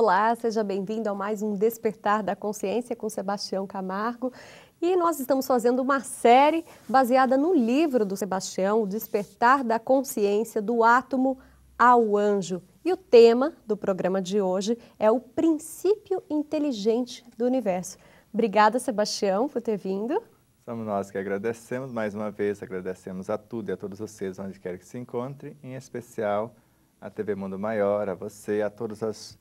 Olá, seja bem-vindo a mais um Despertar da Consciência com Sebastião Camargo. E nós estamos fazendo uma série baseada no livro do Sebastião, O Despertar da Consciência do Átomo ao Anjo. E o tema do programa de hoje é o princípio inteligente do universo. Obrigada, Sebastião, por ter vindo. Somos nós que agradecemos mais uma vez, agradecemos a tudo e a todos vocês onde quer que se encontrem, em especial a TV Mundo Maior, a você, a todas as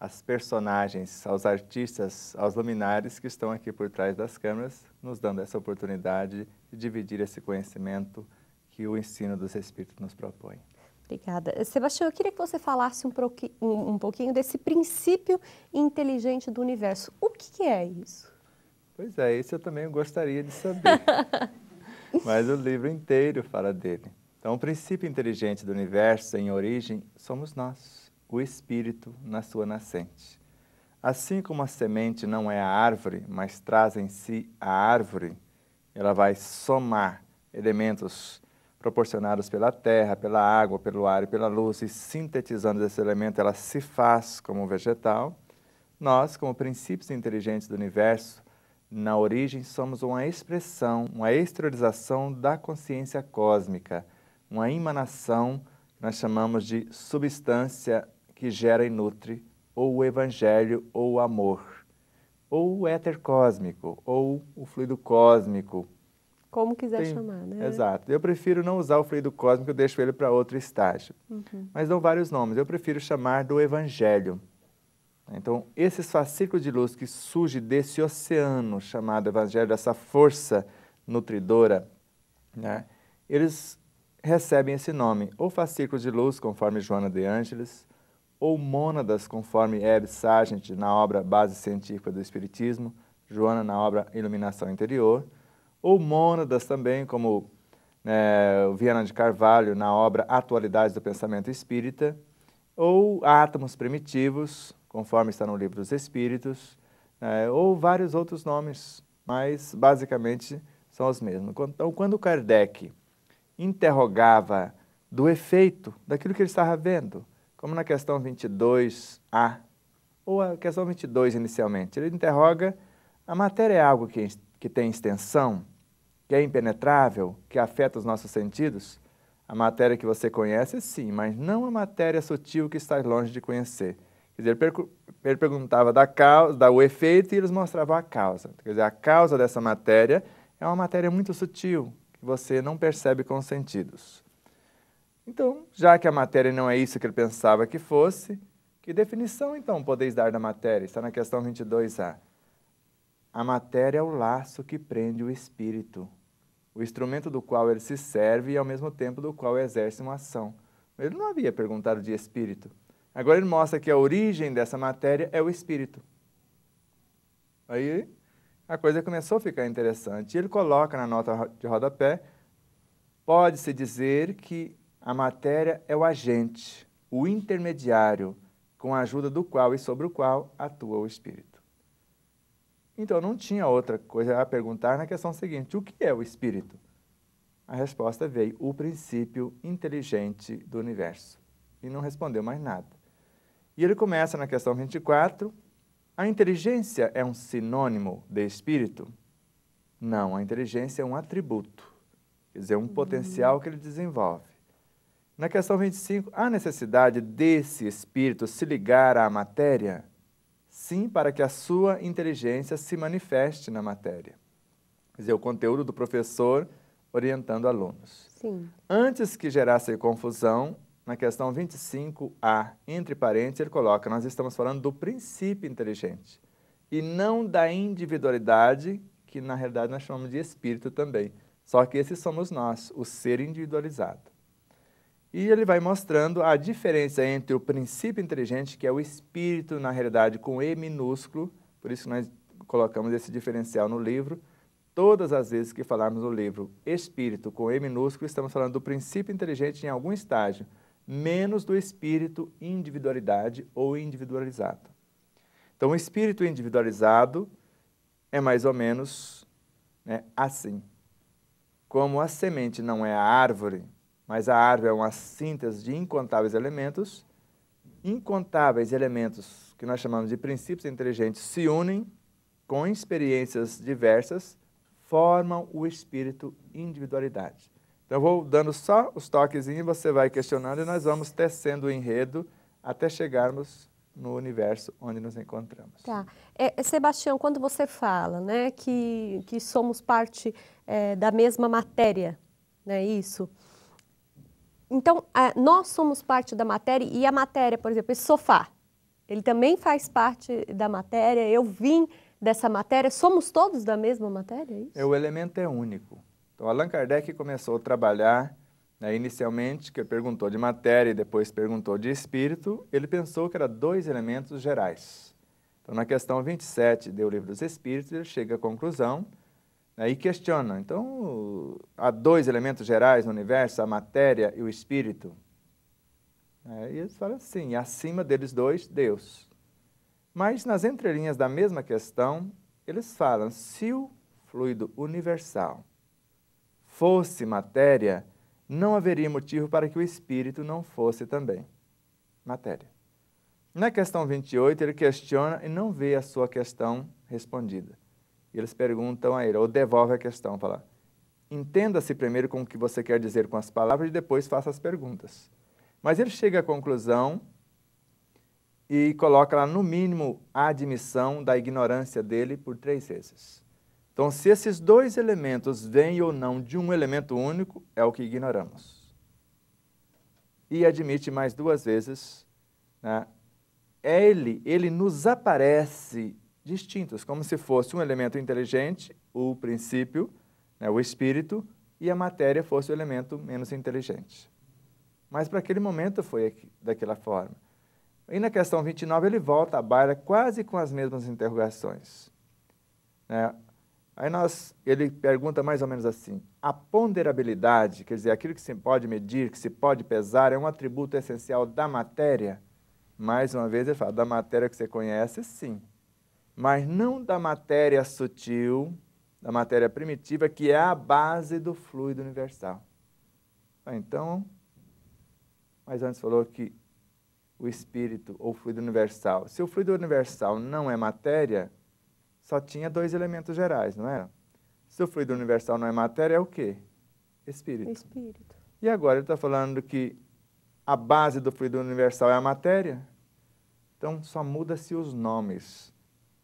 as personagens, aos artistas, aos luminares que estão aqui por trás das câmeras, nos dando essa oportunidade de dividir esse conhecimento que o ensino dos Espíritos nos propõe. Obrigada. Eh, Sebastião, eu queria que você falasse um, um, um pouquinho desse princípio inteligente do universo. O que, que é isso? Pois é, isso eu também gostaria de saber. Mas o livro inteiro fala dele. Então, o princípio inteligente do universo, em origem, somos nós o espírito na sua nascente. Assim como a semente não é a árvore, mas traz em si a árvore, ela vai somar elementos proporcionados pela terra, pela água, pelo ar e pela luz, e sintetizando esse elemento, ela se faz como um vegetal. Nós, como princípios inteligentes do universo, na origem somos uma expressão, uma exteriorização da consciência cósmica, uma emanação que nós chamamos de substância que gera e nutre ou o evangelho ou o amor, ou o éter cósmico, ou o fluido cósmico. Como quiser chamar, né? Exato. Eu prefiro não usar o fluido cósmico, eu deixo ele para outro estágio. Uhum. Mas dão vários nomes. Eu prefiro chamar do evangelho. Então, esses fascículos de luz que surge desse oceano chamado evangelho, dessa força nutridora, né? Eles recebem esse nome, ou fascículos de luz, conforme Joana de Ângeles, ou mônadas, conforme Eb Sargent na obra Base Científica do Espiritismo, Joana na obra Iluminação Interior, ou mônadas também, como é, o Viana de Carvalho na obra Atualidades do Pensamento Espírita, ou átomos primitivos, conforme está no Livro dos Espíritos, é, ou vários outros nomes, mas basicamente são os mesmos. Então, quando Kardec interrogava do efeito daquilo que ele estava vendo, como na questão 22A, ou a questão 22 inicialmente. Ele interroga a matéria é algo que, que tem extensão, que é impenetrável, que afeta os nossos sentidos? A matéria que você conhece, sim, mas não a matéria sutil que está longe de conhecer. Quer dizer, ele perguntava da causa, da, o efeito e eles mostravam a causa. Quer dizer, a causa dessa matéria é uma matéria muito sutil, que você não percebe com os sentidos. Então, já que a matéria não é isso que ele pensava que fosse, que definição então podeis dar da matéria? Está na questão 22A. A matéria é o laço que prende o espírito, o instrumento do qual ele se serve e ao mesmo tempo do qual exerce uma ação. Ele não havia perguntado de espírito. Agora ele mostra que a origem dessa matéria é o espírito. Aí a coisa começou a ficar interessante. Ele coloca na nota de rodapé: pode-se dizer que a matéria é o agente, o intermediário, com a ajuda do qual e sobre o qual atua o espírito. Então não tinha outra coisa a perguntar na questão seguinte: o que é o espírito? A resposta veio: o princípio inteligente do universo. E não respondeu mais nada. E ele começa na questão 24: a inteligência é um sinônimo de espírito? Não, a inteligência é um atributo, quer dizer, um uhum. potencial que ele desenvolve. Na questão 25, há necessidade desse espírito se ligar à matéria? Sim, para que a sua inteligência se manifeste na matéria. Quer dizer, o conteúdo do professor orientando alunos. Sim. Antes que gerasse confusão, na questão 25A, entre parênteses, ele coloca: nós estamos falando do princípio inteligente e não da individualidade, que na realidade nós chamamos de espírito também. Só que esse somos nós, o ser individualizado. E ele vai mostrando a diferença entre o princípio inteligente, que é o espírito, na realidade, com E minúsculo, por isso nós colocamos esse diferencial no livro. Todas as vezes que falarmos no livro espírito com E minúsculo, estamos falando do princípio inteligente em algum estágio, menos do espírito individualidade ou individualizado. Então, o espírito individualizado é mais ou menos né, assim. Como a semente não é a árvore, mas a árvore é uma síntese de incontáveis elementos. Incontáveis elementos que nós chamamos de princípios inteligentes se unem com experiências diversas, formam o espírito individualidade. Então eu vou dando só os toquezinhos, você vai questionando e nós vamos tecendo o enredo até chegarmos no universo onde nos encontramos. Tá. É, é Sebastião, quando você fala né, que, que somos parte é, da mesma matéria, não é isso? Então, nós somos parte da matéria e a matéria, por exemplo, esse sofá, ele também faz parte da matéria, eu vim dessa matéria, somos todos da mesma matéria? É, é o elemento é único. Então, Allan Kardec começou a trabalhar, né, inicialmente, que perguntou de matéria e depois perguntou de espírito, ele pensou que eram dois elementos gerais. Então, na questão 27 do Livro dos Espíritos, ele chega à conclusão Aí questiona. Então, há dois elementos gerais no universo, a matéria e o espírito. Aí eles falam assim, acima deles dois, Deus. Mas nas entrelinhas da mesma questão, eles falam: se o fluido universal fosse matéria, não haveria motivo para que o espírito não fosse também matéria. Na questão 28, ele questiona e não vê a sua questão respondida. E eles perguntam a ele, ou devolve a questão, fala, entenda-se primeiro com o que você quer dizer com as palavras e depois faça as perguntas. Mas ele chega à conclusão e coloca lá, no mínimo, a admissão da ignorância dele por três vezes. Então, se esses dois elementos vêm ou não de um elemento único, é o que ignoramos. E admite mais duas vezes, né? É ele, ele nos aparece distintos, como se fosse um elemento inteligente, o princípio, né, o espírito, e a matéria fosse o elemento menos inteligente. Mas para aquele momento foi aqui, daquela forma. E na questão 29 ele volta à baila quase com as mesmas interrogações. Né? Aí nós, ele pergunta mais ou menos assim: a ponderabilidade, quer dizer, aquilo que se pode medir, que se pode pesar, é um atributo essencial da matéria? Mais uma vez ele fala: da matéria que você conhece, sim mas não da matéria sutil, da matéria primitiva, que é a base do fluido universal. Ah, então, mas antes falou que o espírito ou fluido universal. Se o fluido universal não é matéria, só tinha dois elementos gerais, não era? Se o fluido universal não é matéria, é o quê? Espírito. É espírito. E agora ele está falando que a base do fluido universal é a matéria? Então só muda-se os nomes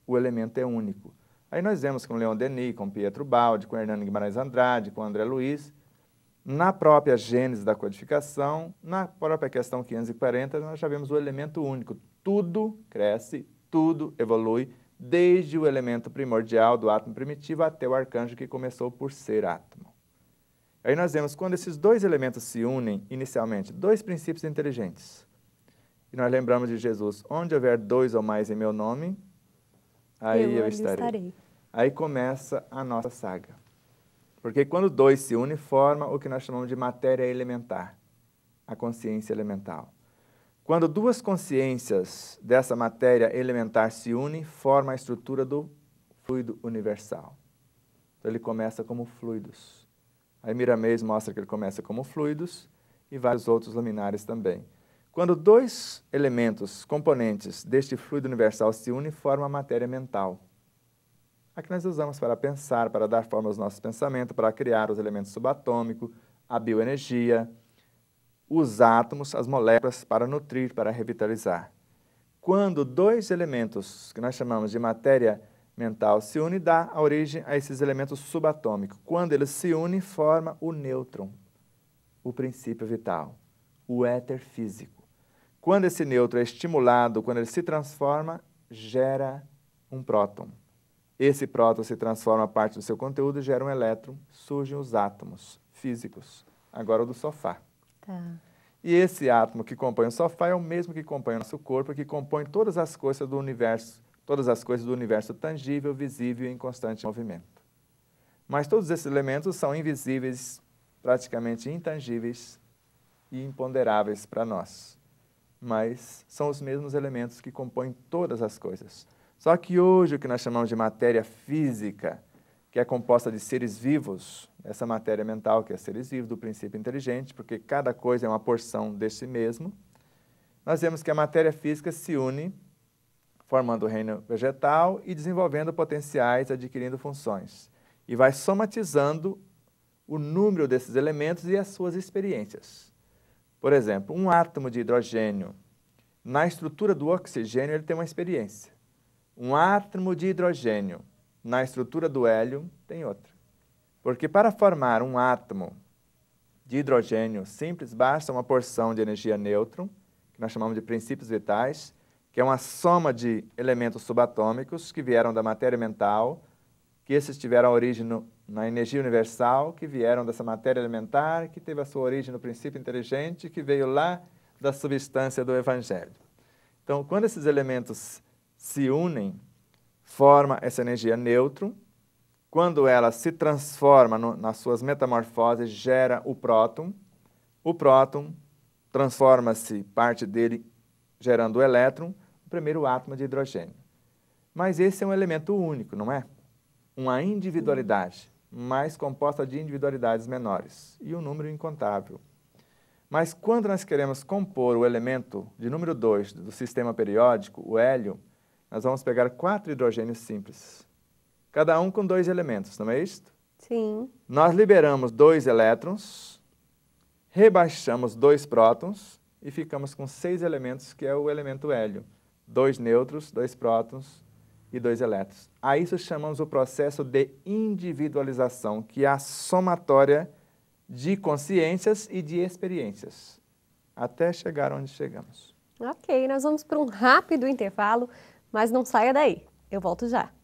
o elemento é único. Aí nós vemos com Leon Denis, com Pietro Baldi, com Hernando Guimarães Andrade, com André Luiz, na própria gênese da codificação, na própria questão 540, nós já vemos o elemento único. Tudo cresce, tudo evolui, desde o elemento primordial do átomo primitivo até o arcanjo que começou por ser átomo. Aí nós vemos quando esses dois elementos se unem, inicialmente, dois princípios inteligentes. E nós lembramos de Jesus: onde houver dois ou mais em meu nome, aí eu, eu estarei. estarei. Aí começa a nossa saga. Porque quando dois se unem, forma o que nós chamamos de matéria elementar, a consciência elemental. Quando duas consciências dessa matéria elementar se unem, forma a estrutura do fluido universal. Então ele começa como fluidos. Aí Miramês mostra que ele começa como fluidos e vários outros luminares também. Quando dois elementos, componentes deste fluido universal se unem, forma a matéria mental. A que nós usamos para pensar, para dar forma aos nossos pensamentos, para criar os elementos subatômicos, a bioenergia, os átomos, as moléculas, para nutrir, para revitalizar. Quando dois elementos, que nós chamamos de matéria mental, se unem, dá a origem a esses elementos subatômicos. Quando eles se unem, forma o nêutron, o princípio vital, o éter físico. Quando esse neutro é estimulado, quando ele se transforma, gera um próton. Esse próton se transforma parte do seu conteúdo, e gera um elétron, surgem os átomos físicos. Agora o do sofá. Tá. E esse átomo que compõe o sofá é o mesmo que compõe o nosso corpo, que compõe todas as coisas do universo, todas as coisas do universo tangível, visível e em constante movimento. Mas todos esses elementos são invisíveis, praticamente intangíveis e imponderáveis para nós mas são os mesmos elementos que compõem todas as coisas. Só que hoje o que nós chamamos de matéria física, que é composta de seres vivos, essa matéria mental que é seres vivos, do princípio inteligente, porque cada coisa é uma porção desse mesmo, nós vemos que a matéria física se une, formando o reino vegetal e desenvolvendo potenciais, adquirindo funções. E vai somatizando o número desses elementos e as suas experiências. Por exemplo, um átomo de hidrogênio na estrutura do oxigênio ele tem uma experiência. Um átomo de hidrogênio na estrutura do hélio tem outra. Porque para formar um átomo de hidrogênio simples, basta uma porção de energia nêutron, que nós chamamos de princípios vitais, que é uma soma de elementos subatômicos que vieram da matéria mental, que esses tiveram origem no na energia universal, que vieram dessa matéria elementar, que teve a sua origem no princípio inteligente, que veio lá da substância do Evangelho. Então, quando esses elementos se unem, forma essa energia neutro. Quando ela se transforma no, nas suas metamorfoses, gera o próton. O próton transforma-se parte dele, gerando o elétron, o primeiro átomo de hidrogênio. Mas esse é um elemento único, não é? Uma individualidade mas composta de individualidades menores, e um número incontável. Mas quando nós queremos compor o elemento de número 2 do sistema periódico, o hélio, nós vamos pegar quatro hidrogênios simples, cada um com dois elementos, não é isto? Sim. Nós liberamos dois elétrons, rebaixamos dois prótons e ficamos com seis elementos, que é o elemento hélio. Dois nêutrons, dois prótons e dois elétrons. A isso chamamos o processo de individualização, que é a somatória de consciências e de experiências, até chegar onde chegamos. Ok, nós vamos para um rápido intervalo, mas não saia daí, eu volto já.